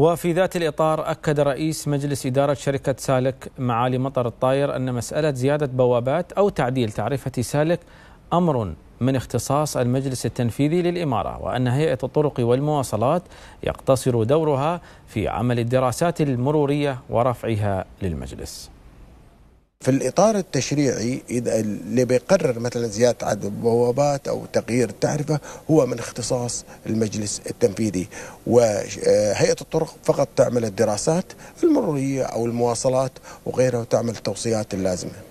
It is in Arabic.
وفي ذات الإطار أكد رئيس مجلس إدارة شركة سالك معالي مطر الطاير أن مسألة زيادة بوابات أو تعديل تعرفة سالك أمر من اختصاص المجلس التنفيذي للإمارة وأن هيئة الطرق والمواصلات يقتصر دورها في عمل الدراسات المرورية ورفعها للمجلس في الإطار التشريعي إذا اللي بيقرر مثلا زيادة عدد البوابات أو تغيير التعرفة هو من اختصاص المجلس التنفيذي وهيئة الطرق فقط تعمل الدراسات المرورية أو المواصلات وغيرها وتعمل التوصيات اللازمة